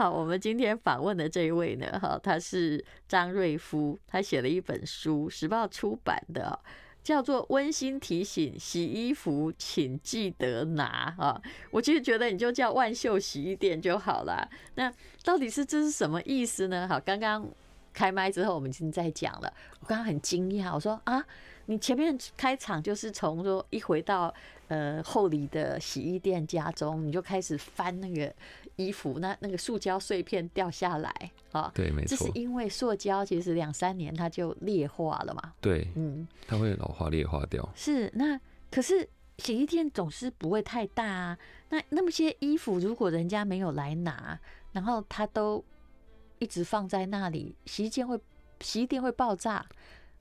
好，我们今天访问的这一位呢，哈，他是张瑞夫，他写了一本书，时报出版的，叫做《温馨提醒：洗衣服请记得拿》啊。我其实觉得你就叫万秀洗衣店就好了。那到底是这是什么意思呢？好，刚刚开麦之后我们已经在讲了，我刚刚很惊讶，我说啊，你前面开场就是从说一回到呃厚里的洗衣店家中，你就开始翻那个。衣服那那个塑胶碎片掉下来啊，对，没错，这是因为塑胶其实两三年它就裂化了嘛，对，嗯，它会老化裂化掉。是那可是洗衣店总是不会太大啊，那那么些衣服如果人家没有来拿，然后它都一直放在那里，洗衣店会洗衣店会爆炸。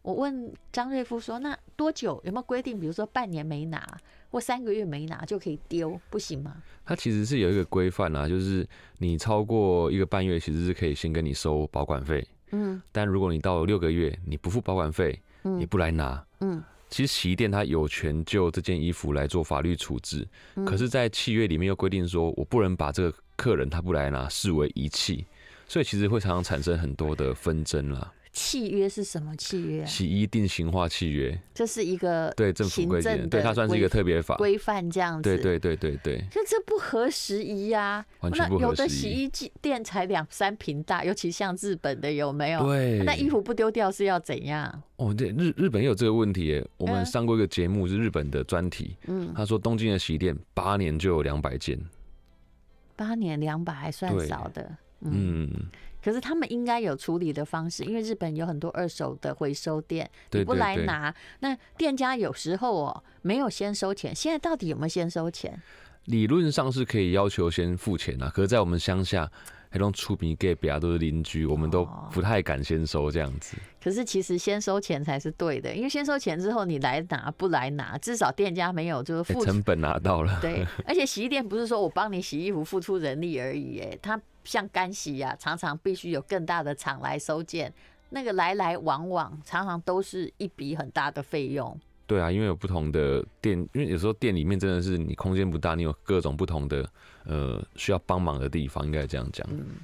我问张瑞夫说：“那多久有没有规定？比如说半年没拿或三个月没拿就可以丢，不行吗？”他其实是有一个规范啦，就是你超过一个半月其实是可以先跟你收保管费。嗯。但如果你到了六个月你不付保管费，也不来拿，嗯，其实洗衣店他有权就这件衣服来做法律处置。嗯。可是，在契约里面又规定说我不能把这个客人他不来拿视为遗弃，所以其实会常常产生很多的纷争啦。契约是什么契约？洗衣定型化契约，这是一个对政府规，对它算是一个特别法规范这样子。对对对对对，那这不合时宜呀。完全不合时宜。那有的洗衣机店才两三平大，尤其像日本的有没有？对。那衣服不丢掉是要怎样？哦，对，日日本也有这个问题。哎，我们上过一个节目是日本的专题，嗯，他说东京的洗衣店八年就有两百件，八年两百还算少的，嗯。可是他们应该有处理的方式，因为日本有很多二手的回收店，你不来拿，那店家有时候哦没有先收钱。现在到底有没有先收钱？理论上是可以要求先付钱啊，可是，在我们乡下，那种出名 gay 比都是邻居，我们都不太敢先收这样子。可是，其实先收钱才是对的，因为先收钱之后，你来拿不来拿，至少店家没有就是付、成本拿到了。对，而且洗衣店不是说我帮你洗衣服付出人力而已，哎，他。像干洗呀，常常必须有更大的厂来收件，那个来来往往常常都是一笔很大的费用。对啊，因为有不同的店，因为有时候店里面真的是你空间不大，你有各种不同的。呃，需要帮忙的地方应该这样讲。嗯，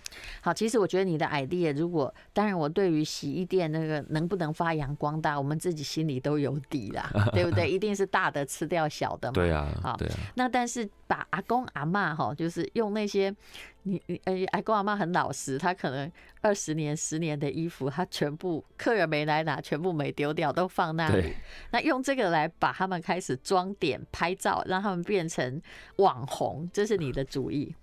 好，其实我觉得你的 idea，如果当然，我对于洗衣店那个能不能发扬光大，我们自己心里都有底啦，对不对？一定是大的吃掉小的嘛。对啊，好，对啊。那但是把阿公阿妈哈，就是用那些你你哎，阿公阿妈很老实，他可能二十年、十年的衣服，他全部客人没来拿，全部没丢掉，都放那。里。那用这个来把他们开始装点、拍照，让他们变成网红，这是你的。主意，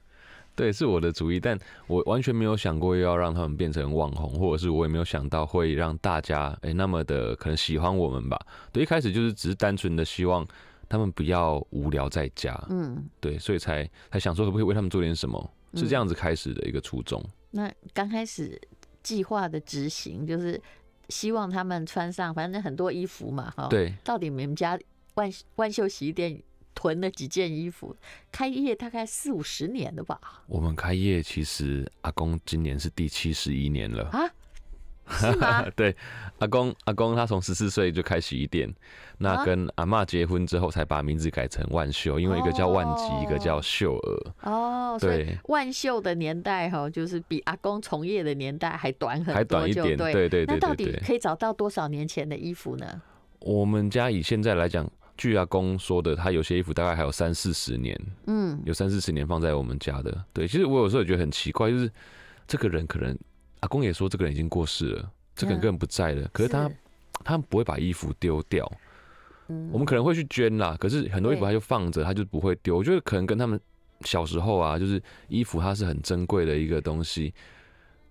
对，是我的主意，但我完全没有想过要让他们变成网红，或者是我也没有想到会让大家哎那么的可能喜欢我们吧。对，一开始就是只是单纯的希望他们不要无聊在家，嗯，对，所以才才想说可不可以为他们做点什么，是这样子开始的一个初衷。那刚开始计划的执行就是希望他们穿上反正很多衣服嘛，哈，对，到底你们家万万秀洗衣店？囤了几件衣服，开业大概四五十年了吧。我们开业其实阿公今年是第七十一年了啊。对，阿公阿公他从十四岁就开洗衣店，那跟阿妈结婚之后才把名字改成万秀，因为一个叫万吉，一个叫秀儿。哦，对，万秀的年代哈，就是比阿公从业的年代还短很多，还短一点。对对对，那到底可以找到多少年前的衣服呢？我们家以现在来讲。据阿公说的，他有些衣服大概还有三四十年，嗯，有三四十年放在我们家的。对，其实我有时候也觉得很奇怪，就是这个人可能阿公也说这个人已经过世了，这个人根本不在了，可是他他不会把衣服丢掉。嗯，我们可能会去捐啦，可是很多衣服他就放着，他就不会丢。我觉得可能跟他们小时候啊，就是衣服它是很珍贵的一个东西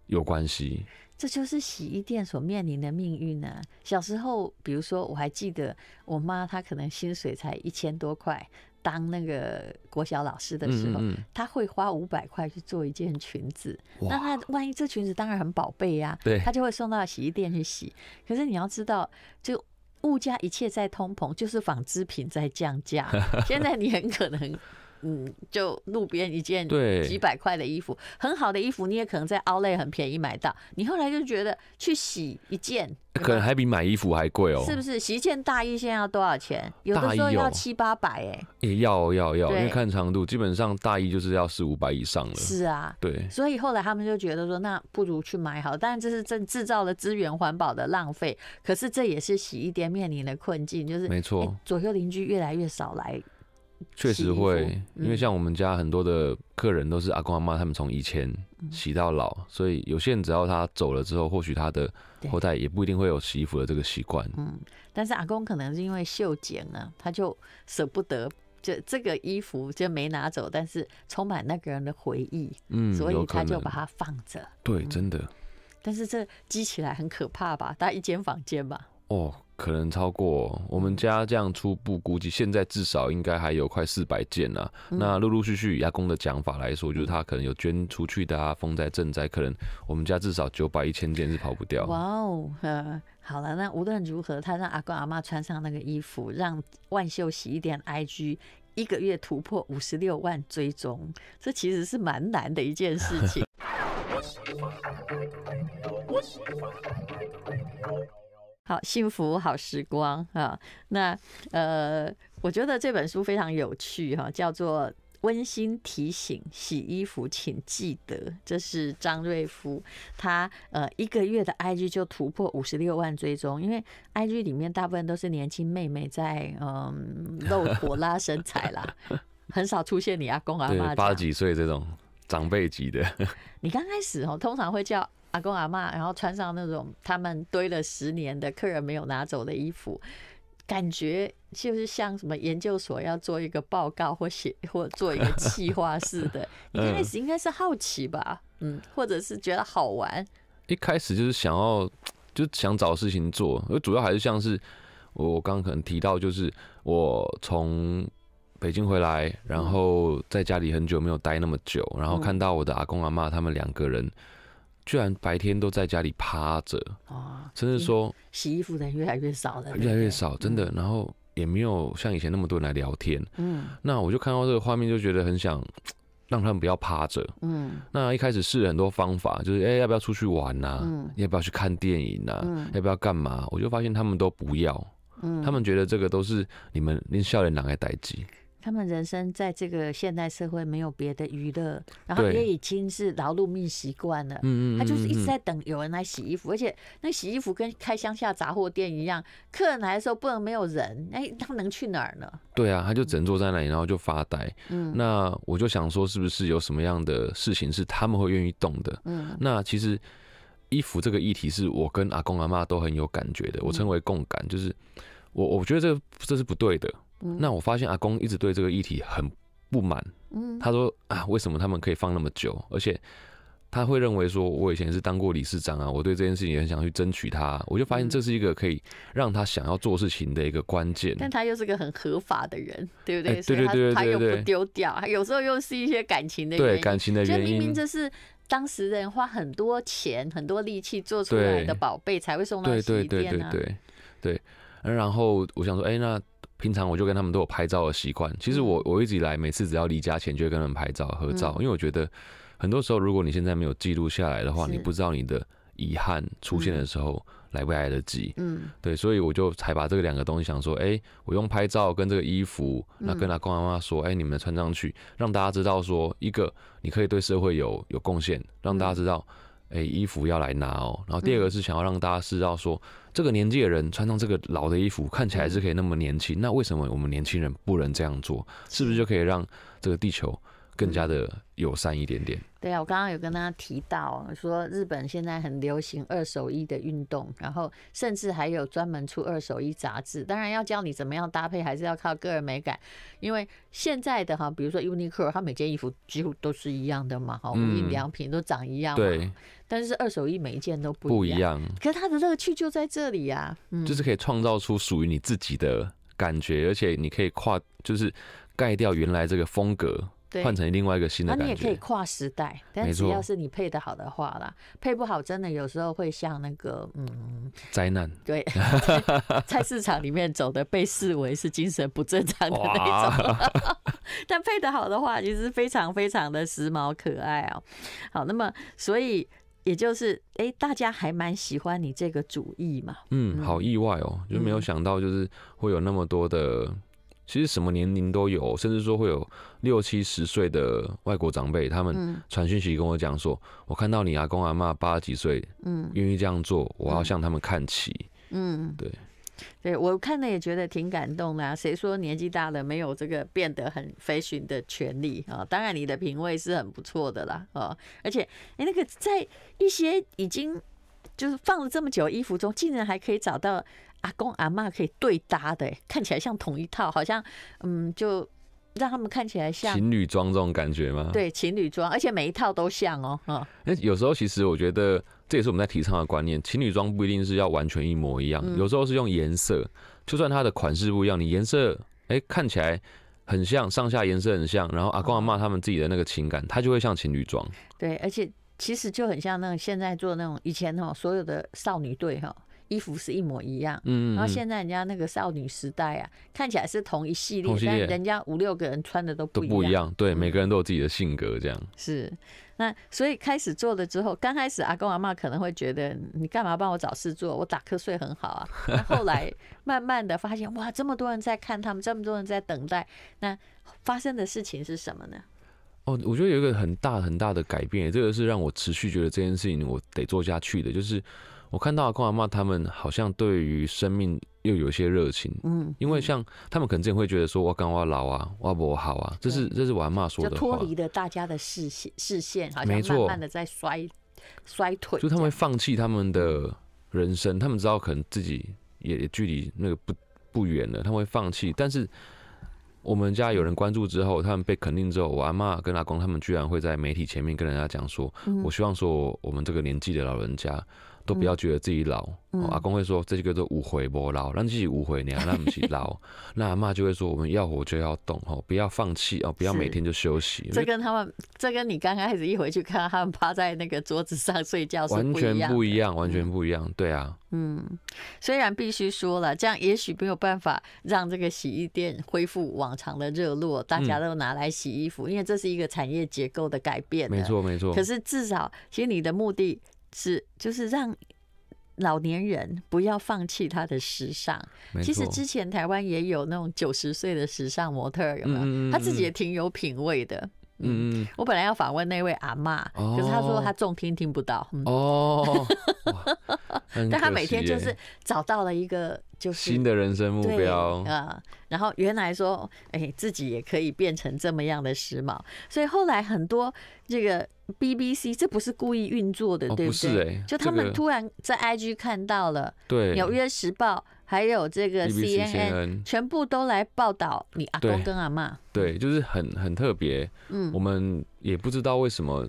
有关系。这就是洗衣店所面临的命运呢。小时候，比如说，我还记得我妈，她可能薪水才一千多块，当那个国小老师的时候，她会花五百块去做一件裙子。那她万一这裙子当然很宝贝呀，她就会送到洗衣店去洗。可是你要知道，就物价一切在通膨，就是纺织品在降价。现在你很可能。嗯，就路边一件几百块的衣服，很好的衣服，你也可能在 o u l e 很便宜买到。你后来就觉得去洗一件，可能还比买衣服还贵哦，是不是？洗一件大衣现在要多少钱？有的时候要七八百哎，也要要要，因为看长度，基本上大衣就是要四五百以上了。是啊，对。所以后来他们就觉得说，那不如去买好，但是这是正制造了资源环保的浪费。可是这也是洗衣店面临的困境，就是没错，左右邻居越来越少来。确实会，因为像我们家很多的客人都是阿公阿妈，他们从以前洗到老，所以有些人只要他走了之后，或许他的后代也不一定会有洗衣服的这个习惯。嗯，但是阿公可能是因为绣剪啊，他就舍不得，就这个衣服就没拿走，但是充满那个人的回忆，嗯，所以他就把它放着。对，真的。但是这积起来很可怕吧？搭一间房间吧。哦。可能超过我们家这样初步估计，现在至少应该还有快四百件了。那陆陆续续阿公的讲法来说，就是他可能有捐出去的啊，封在赈灾，可能我们家至少九百一千件是跑不掉。哇哦，好了，那无论如何，他让阿公阿妈穿上那个衣服，让万秀洗衣店 IG 一个月突破五十六万追踪，这其实是蛮难的一件事情。好幸福好时光啊！那呃，我觉得这本书非常有趣哈，叫做《温馨提醒：洗衣服请记得》。这是张瑞夫，他呃一个月的 IG 就突破五十六万追踪，因为 IG 里面大部分都是年轻妹妹在嗯露骨拉身材啦，很少出现你阿公阿妈八几岁这种长辈级的，你刚开始哦，通常会叫。阿公阿妈，然后穿上那种他们堆了十年的客人没有拿走的衣服，感觉就是像什么研究所要做一个报告或写或做一个计划似的。一开始应该是好奇吧，嗯，或者是觉得好玩。一开始就是想要就想找事情做，主要还是像是我刚刚可能提到，就是我从北京回来，然后在家里很久没有待那么久，然后看到我的阿公阿妈他们两个人。居然白天都在家里趴着，哦，甚至说洗衣服的人越来越少了，越来越少，真的。然后也没有像以前那么多人来聊天，嗯，那我就看到这个画面，就觉得很想让他们不要趴着，嗯。那一开始试了很多方法，就是哎，要不要出去玩呐？嗯，要不要去看电影呐？嗯，要不要干嘛？我就发现他们都不要，嗯，他们觉得这个都是你们连笑脸男在代际。他们人生在这个现代社会没有别的娱乐，然后也已经是劳碌命习惯了。嗯嗯，他就是一直在等有人来洗衣服，而且那洗衣服跟开乡下杂货店一样，客人来的时候不能没有人。哎，他能去哪儿呢？对啊，他就只能坐在那里，然后就发呆。嗯，那我就想说，是不是有什么样的事情是他们会愿意动的？嗯，那其实衣服这个议题是我跟阿公阿妈都很有感觉的，我称为共感，就是我我觉得这这是不对的。那我发现阿公一直对这个议题很不满。嗯，他说啊，为什么他们可以放那么久？而且他会认为说，我以前是当过理事长啊，我对这件事情也很想去争取他。我就发现这是一个可以让他想要做事情的一个关键。但他又是个很合法的人，对不对？对对对对对，他又不丢掉。有时候又是一些感情的原因。对感情的原因，觉得明明这是当事人花很多钱、很多力气做出来的宝贝，才会送到洗衣店啊。对，对。然后我想说，哎，那。平常我就跟他们都有拍照的习惯。其实我我一直来每次只要离家前就会跟他们拍照合照，因为我觉得很多时候如果你现在没有记录下来的话，你不知道你的遗憾出现的时候来不来得及。嗯，对，所以我就才把这个两个东西想说，哎，我用拍照跟这个衣服，那跟他公妈妈说，哎，你们穿上去，让大家知道说，一个你可以对社会有有贡献，让大家知道。哎，衣服要来拿哦。然后第二个是想要让大家知道，说这个年纪的人穿上这个老的衣服，看起来是可以那么年轻。那为什么我们年轻人不能这样做？是不是就可以让这个地球？更加的友善一点点。对啊，我刚刚有跟大家提到，说日本现在很流行二手衣的运动，然后甚至还有专门出二手衣杂志。当然，要教你怎么样搭配，还是要靠个人美感。因为现在的哈，比如说 Uniqlo，它每件衣服几乎都是一样的嘛，哈，无印良品都长一样。对。但是二手衣每一件都不不一样。可它的乐趣就在这里呀，就是可以创造出属于你自己的感觉，而且你可以跨，就是盖掉原来这个风格。换成另外一个新的，那你也可以跨时代，但只要是你配得好的话啦，配不好真的有时候会像那个嗯灾难，对，菜市场里面走的被视为是精神不正常的那种，但配得好的话，其实非常非常的时髦可爱哦。好，那么所以也就是哎，大家还蛮喜欢你这个主意嘛？嗯，好意外哦，就没有想到就是会有那么多的。其实什么年龄都有，甚至说会有六七十岁的外国长辈，他们传讯息跟我讲说：“我看到你阿公阿妈八十几岁，嗯，愿意这样做，我要向他们看齐。”嗯，对，对我看了也觉得挺感动的。谁说年纪大了没有这个变得很飞寻的权利啊？当然，你的品味是很不错的啦，啊，而且哎，那个在一些已经就是放了这么久衣服中，竟然还可以找到。阿公阿妈可以对搭的，看起来像同一套，好像嗯，就让他们看起来像情侣装这种感觉吗？对，情侣装，而且每一套都像哦，嗯。那有时候其实我觉得这也是我们在提倡的观念，情侣装不一定是要完全一模一样，有时候是用颜色，就算它的款式不一样，你颜色哎看起来很像，上下颜色很像，然后阿公阿妈他们自己的那个情感，它就会像情侣装。对，而且其实就很像那种现在做那种以前哈所有的少女队哈。衣服是一模一样，嗯，然后现在人家那个少女时代啊，看起来是同一系列，但人家五六个人穿的都不一样，对，每个人都有自己的性格，这样是。那所以开始做了之后，刚开始阿公阿妈可能会觉得你干嘛帮我找事做，我打瞌睡很好啊。那后来慢慢的发现，哇，这么多人在看他们，这么多人在等待，那发生的事情是什么呢？哦，我觉得有一个很大很大的改变，这个是让我持续觉得这件事情我得做下去的，就是。我看到阿公阿妈他们好像对于生命又有一些热情，嗯，因为像他们可能也会觉得说，我刚我老啊，我不好啊，这是这是阿妈说的，脱离了大家的视线视线啊，没错，慢慢的在衰衰退，就他们会放弃他们的人生，他们知道可能自己也距离那个不不远了，他们会放弃。但是我们家有人关注之后，他们被肯定之后，阿妈跟阿公他们居然会在媒体前面跟人家讲说，我希望说我们这个年纪的老人家。都不要觉得自己老，阿公会说这几个都无回波老，让自己无回年，那不起老。那阿妈就会说，我们要活就要动哦，不要放弃哦，不要每天就休息。这跟他们，这跟你刚开始一回去看到他们趴在那个桌子上睡觉是完全不一样，完全不一样。对啊，嗯，虽然必须说了，这样也许没有办法让这个洗衣店恢复往常的热络，大家都拿来洗衣服，因为这是一个产业结构的改变。没错没错。可是至少，其实你的目的。是，就是让老年人不要放弃他的时尚。其实之前台湾也有那种九十岁的时尚模特，有没有？他自己也挺有品味的。嗯，我本来要访问那位阿妈，可是他说他重听听不到。哦。但他每天就是找到了一个就是新的人生目标啊，然后原来说哎，自己也可以变成这么样的时髦，所以后来很多这个 BBC 这不是故意运作的，对不对？就他们突然在 IG 看到了，对《纽约时报》还有这个 CNN 全部都来报道你阿公跟阿妈，对，就是很很特别。嗯，我们也不知道为什么。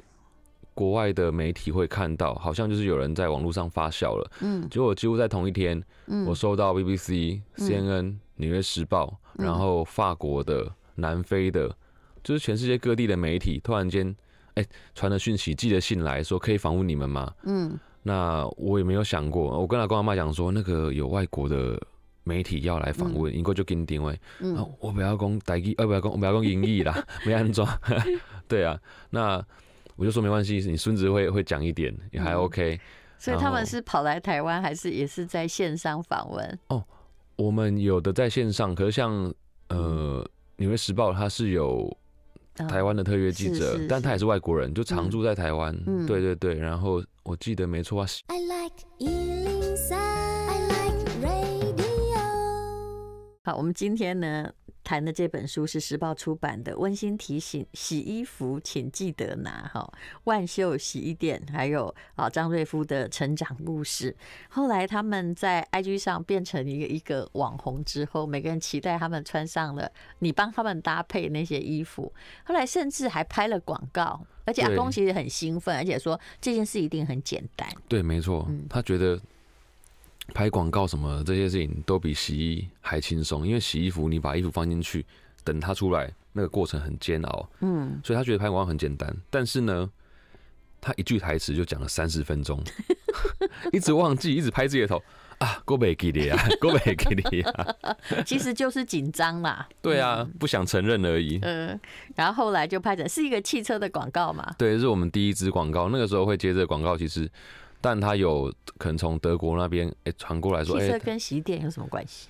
国外的媒体会看到，好像就是有人在网络上发酵了。嗯，结果几乎在同一天，我收到 BBC、CNN、纽约时报，然后法国的、南非的，就是全世界各地的媒体，突然间，哎，传了讯息，寄了信来说可以访问你们吗？嗯，那我也没有想过，我跟他公阿妈讲说，那个有外国的媒体要来访问，应该就给你定位。嗯，我不要讲大记，呃，不要讲，不要讲盈利啦，没安装。对啊，那。我就说没关系，你孙子会会讲一点也还 OK，所以他们是跑来台湾还是也是在线上访问？哦，我们有的在线上，可是像呃《纽约时报》它是有台湾的特约记者，但他也是外国人，就常住在台湾。对对对，然后我记得没错啊。I like 好，我们今天呢？谈的这本书是时报出版的，温馨提醒：洗衣服请记得拿哈。万秀洗衣店还有啊，张瑞夫的成长故事。后来他们在 IG 上变成一个一个网红之后，每个人期待他们穿上了你帮他们搭配那些衣服。后来甚至还拍了广告，而且阿公其实很兴奋，而且说这件事一定很简单。对，没错，他觉得。拍广告什么这些事情都比洗衣还轻松，因为洗衣服你把衣服放进去，等它出来那个过程很煎熬。嗯，所以他觉得拍广告很简单。但是呢，他一句台词就讲了三十分钟，一直忘记，一直拍自己的头啊，Go back 北给你啊，g o back 其实就是紧张嘛。对啊，不想承认而已。嗯，然后后来就拍成是一个汽车的广告嘛。对，是我们第一支广告，那个时候会接着广告，其实。但他有可能从德国那边诶传过来说，汽车跟洗店有什么关系？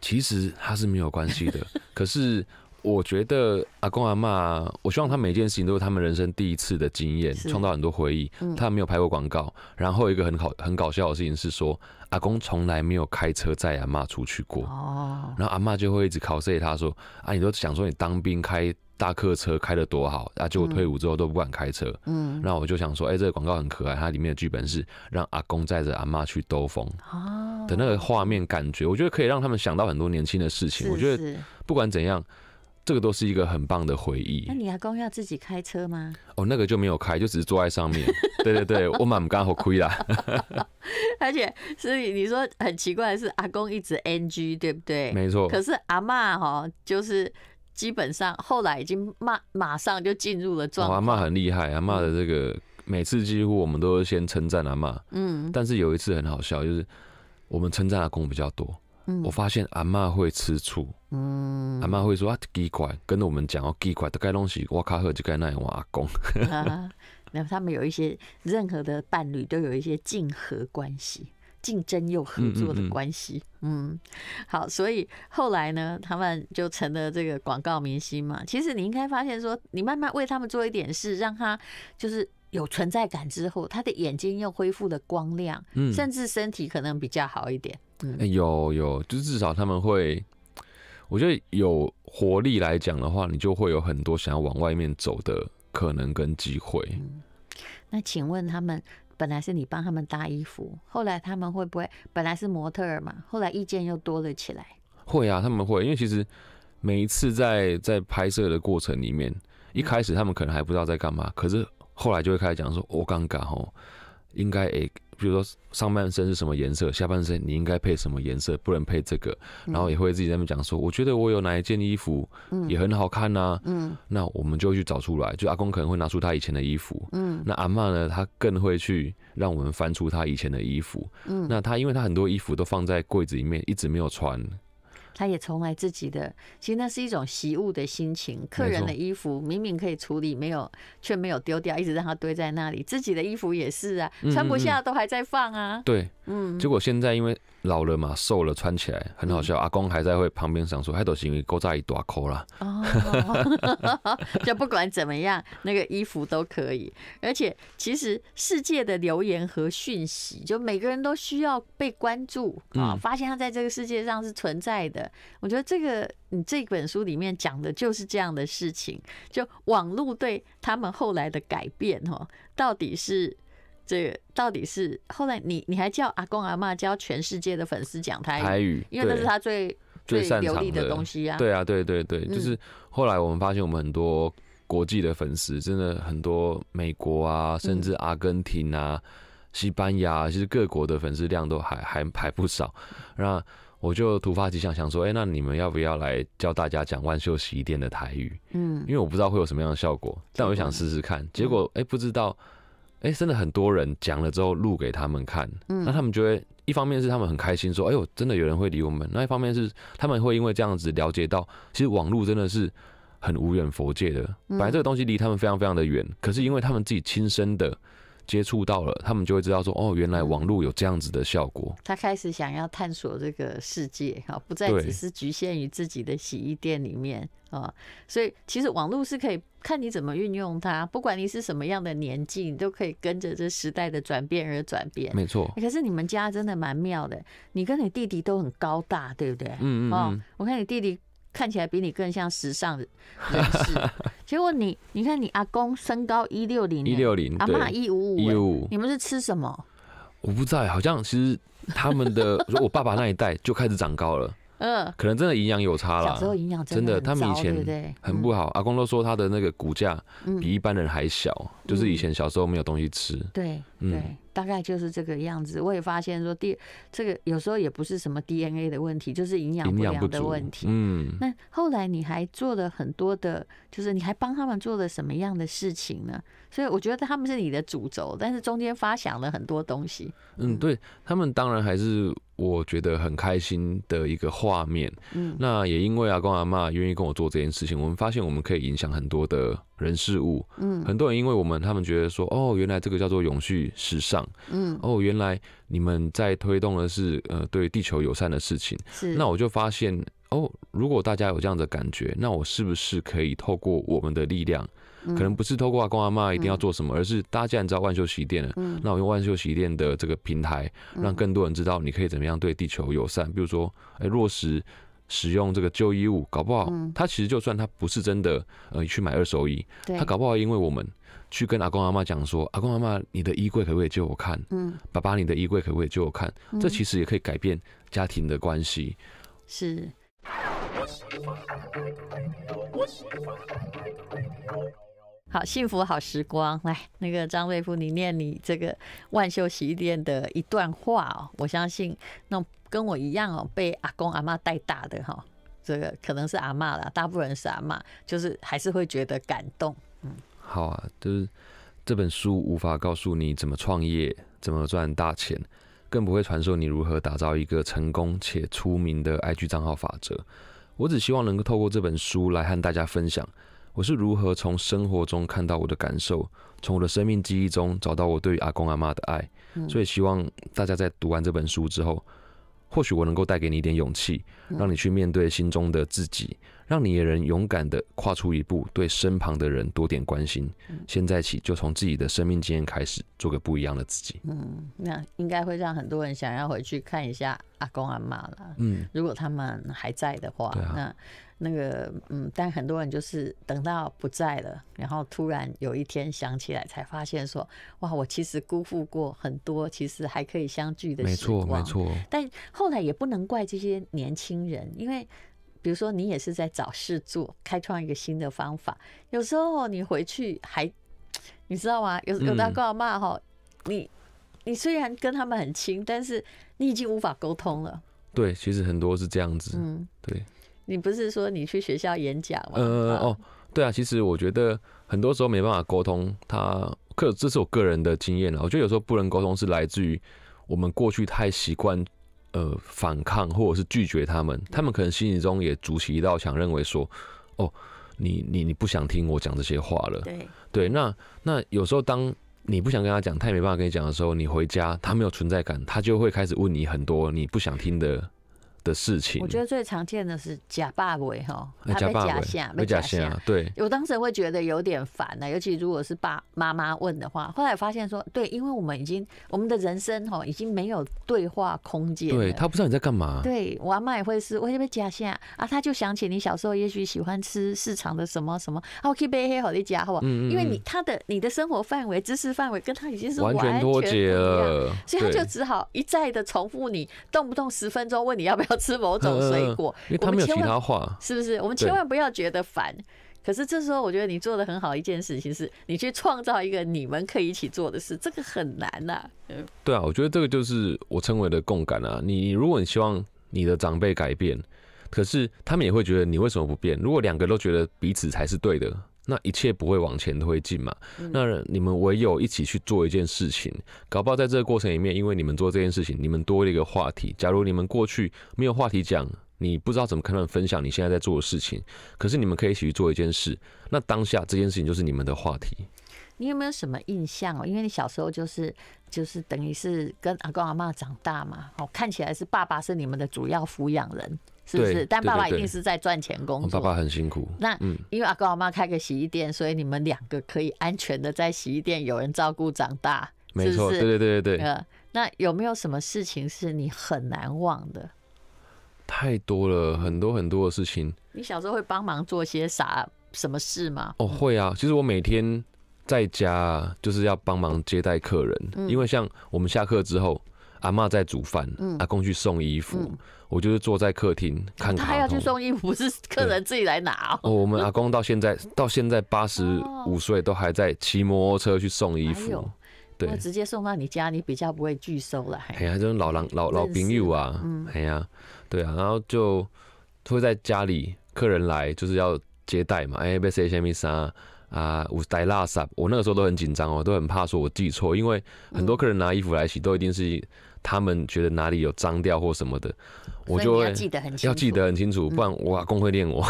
其实他是没有关系的。可是我觉得阿公阿妈，我希望他每件事情都是他们人生第一次的经验，创造很多回忆。他没有拍过广告。然后一个很好很搞笑的事情是说，阿公从来没有开车载阿妈出去过。哦，然后阿妈就会一直考责他说啊，你都想说你当兵开。大客车开的多好啊！结果退伍之后都不敢开车。嗯，那我就想说，哎，这个广告很可爱，它里面的剧本是让阿公载着阿妈去兜风哦的那个画面感觉，我觉得可以让他们想到很多年轻的事情。我觉得不管怎样，这个都是一个很棒的回忆。那你阿公要自己开车吗？哦，那个就没有开，就只是坐在上面。对对对，我蛮不甘好亏的。而且，所以你说很奇怪，的是阿公一直 NG，对不对？没错。可是阿妈哈，就是。基本上后来已经骂，马上就进入了状态。阿妈很厉害，阿妈的这个每次几乎我们都先称赞阿妈。嗯。但是有一次很好笑，就是我们称赞阿公比较多。嗯。我发现阿妈会吃醋。嗯。阿妈会说：“啊，奇怪，跟我们讲哦，奇怪，都该东西我卡喝就该样我阿公。”哈哈。那他们有一些任何的伴侣都有一些竞合关系。竞争又合作的关系，嗯，好，所以后来呢，他们就成了这个广告明星嘛。其实你应该发现，说你慢慢为他们做一点事，让他就是有存在感之后，他的眼睛又恢复了光亮，嗯，甚至身体可能比较好一点。嗯，有有，就至少他们会，我觉得有活力来讲的话，你就会有很多想要往外面走的可能跟机会。那请问他们？本来是你帮他们搭衣服，后来他们会不会本来是模特儿嘛，后来意见又多了起来。会啊，他们会，因为其实每一次在在拍摄的过程里面，一开始他们可能还不知道在干嘛，可是后来就会开始讲说：“我尴尬哦，应该诶。”比如说上半身是什么颜色，下半身你应该配什么颜色，不能配这个。然后也会自己在那边讲说，我觉得我有哪一件衣服也很好看呐。嗯，那我们就去找出来。就阿公可能会拿出他以前的衣服。嗯，那阿妈呢，她更会去让我们翻出他以前的衣服。嗯，那她因为她很多衣服都放在柜子里面，一直没有穿。他也从来自己的，其实那是一种习物的心情。客人的衣服明明可以处理，没有却没有丢掉，一直让它堆在那里。自己的衣服也是啊，穿不下都还在放啊。对，嗯，结果现在因为。老了嘛，瘦了穿起来很好笑。阿公还在会旁边想说，还都因为够在一大口啦。哦，就不管怎么样，那个衣服都可以。而且，其实世界的留言和讯息，就每个人都需要被关注啊，发现他在这个世界上是存在的。我觉得这个你这本书里面讲的就是这样的事情，就网络对他们后来的改变哦，到底是。这到底是后来你你还叫阿公阿妈教全世界的粉丝讲台台语，因为那是他最最流利的东西啊！对啊，对对对，就是后来我们发现，我们很多国际的粉丝，真的很多美国啊，甚至阿根廷啊、西班牙，其实各国的粉丝量都还还还不少。那我就突发奇想，想说，哎，那你们要不要来教大家讲万秀洗衣店的台语？嗯，因为我不知道会有什么样的效果，但我就想试试看。结果，哎，不知道。哎，真的很多人讲了之后录给他们看，那他们觉得一方面是他们很开心，说哎呦，真的有人会理我们；那一方面是他们会因为这样子了解到，其实网络真的是很无远佛界的，本来这个东西离他们非常非常的远，可是因为他们自己亲身的。接触到了，他们就会知道说哦，原来网络有这样子的效果。他开始想要探索这个世界，哈，不再只是局限于自己的洗衣店里面啊。所以其实网络是可以看你怎么运用它，不管你是什么样的年纪，你都可以跟着这时代的转变而转变。没错。可是你们家真的蛮妙的，你跟你弟弟都很高大，对不对？嗯嗯。哦，我看你弟弟。看起来比你更像时尚人士，结果你，你看你阿公身高一六零，一六零，阿妈一五五，一五你们是吃什么？我不知道，好像其实他们的，我爸爸那一代就开始长高了。嗯，可能真的营养有差了。小时候营养真的，他们以前很不好。阿公都说他的那个骨架比一般人还小，就是以前小时候没有东西吃。对，对，大概就是这个样子。我也发现说，第这个有时候也不是什么 DNA 的问题，就是营养不良的问题。嗯，那后来你还做了很多的，就是你还帮他们做了什么样的事情呢？所以我觉得他们是你的主轴，但是中间发想了很多东西。嗯，对他们当然还是。我觉得很开心的一个画面。嗯，那也因为阿公阿妈愿意跟我做这件事情，我们发现我们可以影响很多的人事物。嗯，很多人因为我们，他们觉得说，哦，原来这个叫做永续时尚。嗯，哦，原来你们在推动的是呃，对地球友善的事情。是。那我就发现，哦，如果大家有这样的感觉，那我是不是可以透过我们的力量？可能不是透过阿公阿妈一定要做什么，而是大家然知道万秀洗衣店了。那我用万秀洗衣店的这个平台，让更多人知道你可以怎么样对地球友善。比如说，哎，落实使用这个旧衣物，搞不好他其实就算他不是真的呃去买二手衣，他搞不好因为我们去跟阿公阿妈讲说，阿公阿妈，你的衣柜可不可以借我看？爸爸，你的衣柜可不可以借我看？这其实也可以改变家庭的关系。是。好，幸福好时光，来那个张瑞夫，你念你这个万秀洗衣店的一段话哦。我相信，那跟我一样哦，被阿公阿妈带大的哈，这个可能是阿妈啦，大部分人是阿妈，就是还是会觉得感动。嗯，好啊，就是这本书无法告诉你怎么创业、怎么赚大钱，更不会传授你如何打造一个成功且出名的 IG 账号法则。我只希望能够透过这本书来和大家分享。我是如何从生活中看到我的感受，从我的生命记忆中找到我对于阿公阿妈的爱，所以希望大家在读完这本书之后，或许我能够带给你一点勇气，让你去面对心中的自己。让你的人勇敢地跨出一步，对身旁的人多点关心。现在起就从自己的生命经验开始，做个不一样的自己。嗯，那应该会让很多人想要回去看一下阿公阿妈了。嗯，如果他们还在的话，那那个嗯，但很多人就是等到不在了，然后突然有一天想起来，才发现说，哇，我其实辜负过很多，其实还可以相聚的时光。没错，没错。但后来也不能怪这些年轻人，因为。比如说，你也是在找事做，开创一个新的方法。有时候你回去还，你知道吗？有有的哥我妈哈，你你虽然跟他们很亲，但是你已经无法沟通了。对，其实很多是这样子。嗯，对。你不是说你去学校演讲吗？呃哦，对啊，其实我觉得很多时候没办法沟通，他可这是我个人的经验了。我觉得有时候不能沟通是来自于我们过去太习惯。呃，反抗或者是拒绝他们，他们可能心里中也筑起一道墙，认为说，哦，你你你不想听我讲这些话了。对对，那那有时候当你不想跟他讲，他也没办法跟你讲的时候，你回家他没有存在感，他就会开始问你很多你不想听的。的事情，我觉得最常见的是假霸伪哈，他在假下被假下，对我当时会觉得有点烦呢，尤其如果是爸妈妈问的话，后来发现说，对，因为我们已经我们的人生哈，已经没有对话空间，对他不知道你在干嘛，对我阿妈也会是，我这被假下啊，他就想起你小时候也许喜欢吃市场的什么什么，我可以背黑好的假，好吧，嗯嗯，因为你他的你的生活范围、知识范围跟他已经是完全脱节了，所以他就只好一再的重复你，动不动十分钟问你要不要。吃某种水果，因为没们其他话是不是？我们千万不要觉得烦。可是这时候，我觉得你做的很好一件事情是，你去创造一个你们可以一起做的事。这个很难呐。对啊，我觉得这个就是我称为的共感啊。你如果你希望你的长辈改变，可是他们也会觉得你为什么不变？如果两个都觉得彼此才是对的。那一切不会往前推进嘛？那你们唯有一起去做一件事情，搞不好在这个过程里面，因为你们做这件事情，你们多了一个话题。假如你们过去没有话题讲，你不知道怎么跟他们分享你现在在做的事情，可是你们可以一起去做一件事。那当下这件事情就是你们的话题。你有没有什么印象？哦，因为你小时候就是就是等于是跟阿公阿妈长大嘛，哦，看起来是爸爸是你们的主要抚养人。是不是？但爸爸一定是在赚钱工作，爸爸很辛苦。那因为阿公阿妈开个洗衣店，所以你们两个可以安全的在洗衣店有人照顾长大。没错，对对对对对。呃，那有没有什么事情是你很难忘的？太多了，很多很多的事情。你小时候会帮忙做些啥什么事吗？哦，会啊。其实我每天在家就是要帮忙接待客人，因为像我们下课之后。阿妈在煮饭，阿公去送衣服，我就是坐在客厅看。他要去送衣服，是客人自己来拿哦。我们阿公到现在，到现在八十五岁都还在骑摩托车去送衣服。对，直接送到你家，你比较不会拒收了。哎呀，这种老狼老老朋友啊，哎呀，对啊，然后就会在家里，客人来就是要接待嘛。哎，被谁先问杀啊，我是戴拉萨。我那个时候都很紧张哦，都很怕说我记错，因为很多客人拿衣服来洗都一定是。他们觉得哪里有脏掉或什么的，我就会要记得很清楚，不然我阿公会练我。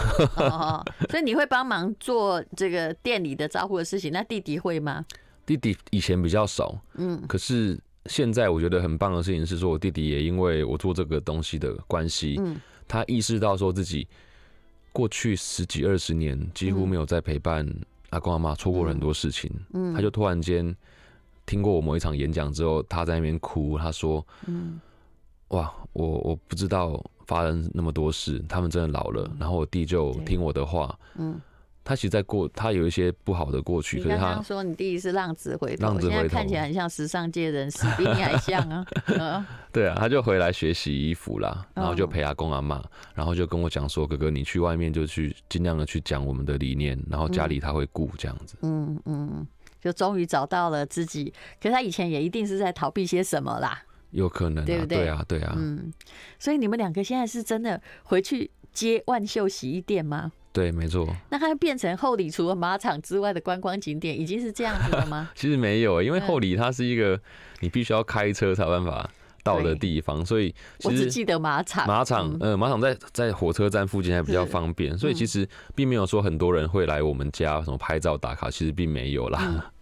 所以你会帮忙做这个店里的招呼的事情，那弟弟会吗？弟弟以前比较少，嗯，可是现在我觉得很棒的事情是，说我弟弟也因为我做这个东西的关系，嗯，他意识到说自己过去十几二十年几乎没有在陪伴阿公阿妈，错过了很多事情，嗯，他就突然间。听过我某一场演讲之后，他在那边哭，他说：“嗯，哇，我我不知道发生那么多事，他们真的老了。”然后我弟就听我的话，嗯，他其实在过，他有一些不好的过去，可是他说：“你弟弟是浪子回头，浪子回头看起来很像时尚界人士，比你还像啊。”对啊，他就回来学习衣服啦，然后就陪阿公阿妈，然后就跟我讲说：“哥哥，你去外面就去尽量的去讲我们的理念，然后家里他会顾这样子。”嗯嗯嗯。就终于找到了自己，可是他以前也一定是在逃避些什么啦，有可能，对不对？对啊，对啊，嗯。所以你们两个现在是真的回去接万秀洗衣店吗？对，没错。那它变成后里除了马场之外的观光景点，已经是这样子了吗？其实没有，因为后里它是一个你必须要开车才有办法到的地方，所以我只记得马场。马场，嗯，马场在在火车站附近还比较方便，所以其实并没有说很多人会来我们家什么拍照打卡，其实并没有啦。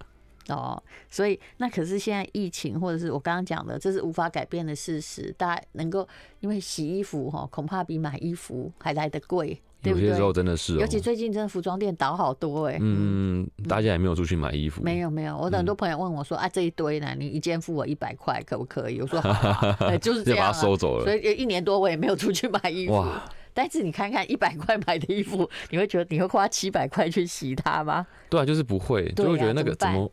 哦，所以那可是现在疫情，或者是我刚刚讲的，这是无法改变的事实。大家能够因为洗衣服哈，恐怕比买衣服还来得贵，对不对？有些时候真的是，尤其最近真的服装店倒好多哎。嗯，大家也没有出去买衣服，没有没有。我的很多朋友问我说：“啊，这一堆呢，你一件付我一百块，可不可以？”我说：“就是这样。”把它收走了。所以一年多我也没有出去买衣服。但是你看看一百块买的衣服，你会觉得你会花七百块去洗它吗？对啊，就是不会，就会觉得那个怎么？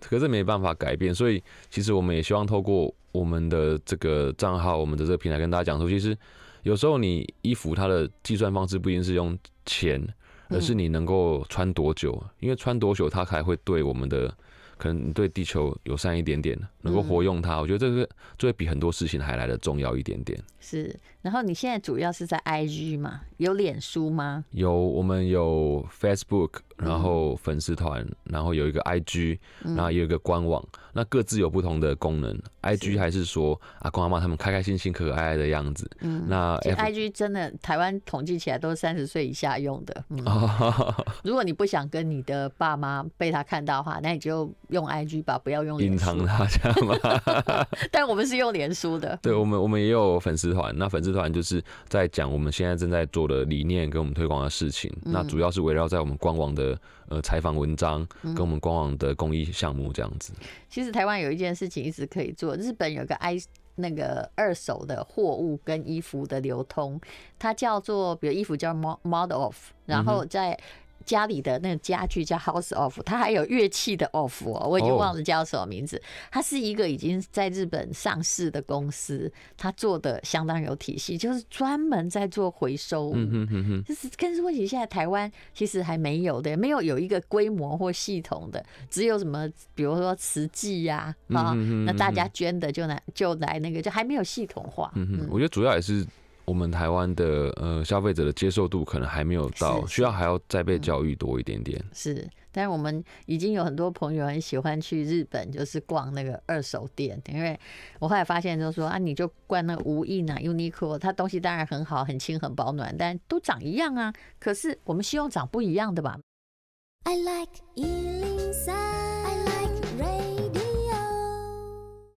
可是没办法改变，所以其实我们也希望透过我们的这个账号，我们的这个平台跟大家讲说，其实有时候你衣服它的计算方式不一定是用钱，而是你能够穿多久，因为穿多久它才会对我们的可能对地球友善一点点，能够活用它。我觉得这是就会比很多事情还来的重要一点点。是。然后你现在主要是在 IG 嘛？有脸书吗？有，我们有 Facebook，然后粉丝团，然后有一个 IG，然后有一个官网，那各自有不同的功能。IG 还是说阿公阿妈他们开开心心、可可爱爱的样子。嗯，那 IG 真的台湾统计起来都是三十岁以下用的。嗯、如果你不想跟你的爸妈被他看到的话，那你就用 IG 吧，不要用隐藏他这样吧。但我们是用脸书的。对我们，我们也有粉丝团，那粉丝。团就是在讲我们现在正在做的理念跟我们推广的事情，那主要是围绕在我们官网的呃采访文章跟我们官网的公益项目这样子。其实台湾有一件事情一直可以做，日本有个 i 那个二手的货物跟衣服的流通，它叫做比如衣服叫 model of，然后在。家里的那个家具叫 House of，它还有乐器的 of，f 我已经忘了叫什么名字。它是一个已经在日本上市的公司，它做的相当有体系，就是专门在做回收。嗯嗯嗯就是但是问题，现在台湾其实还没有的，没有有一个规模或系统的，只有什么，比如说瓷器呀啊，那大家捐的就来就来那个，就还没有系统化。嗯嗯，我觉得主要也是。我们台湾的呃消费者的接受度可能还没有到，需要还要再被教育多一点点。是，但是我们已经有很多朋友很喜欢去日本，就是逛那个二手店。因为我后来发现，就是说啊，你就逛那无印啊、Uniqlo，它东西当然很好、很轻、很保暖，但都长一样啊。可是我们希望长不一样的吧。